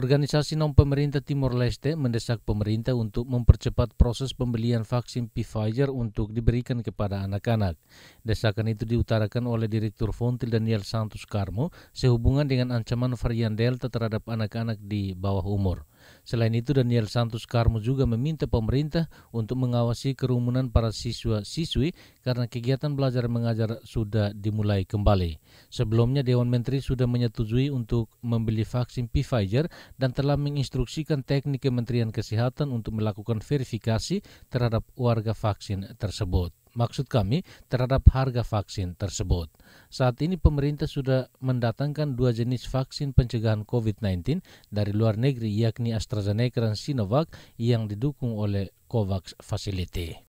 Organisasi non-pemerintah Timor Leste mendesak pemerintah untuk mempercepat proses pembelian vaksin Pfizer untuk diberikan kepada anak-anak. Desakan itu diutarakan oleh Direktur Fontil Daniel Santos Carmo sehubungan dengan ancaman varian Delta terhadap anak-anak di bawah umur. Selain itu, Daniel Santos Carmo juga meminta pemerintah untuk mengawasi kerumunan para siswa-siswi karena kegiatan belajar mengajar sudah dimulai kembali. Sebelumnya, Dewan Menteri sudah menyetujui untuk membeli vaksin Pfizer dan telah menginstruksikan teknik Kementerian Kesehatan untuk melakukan verifikasi terhadap warga vaksin tersebut maksud kami terhadap harga vaksin tersebut. Saat ini pemerintah sudah mendatangkan dua jenis vaksin pencegahan COVID-19 dari luar negeri yakni AstraZeneca dan Sinovac yang didukung oleh COVAX Facility.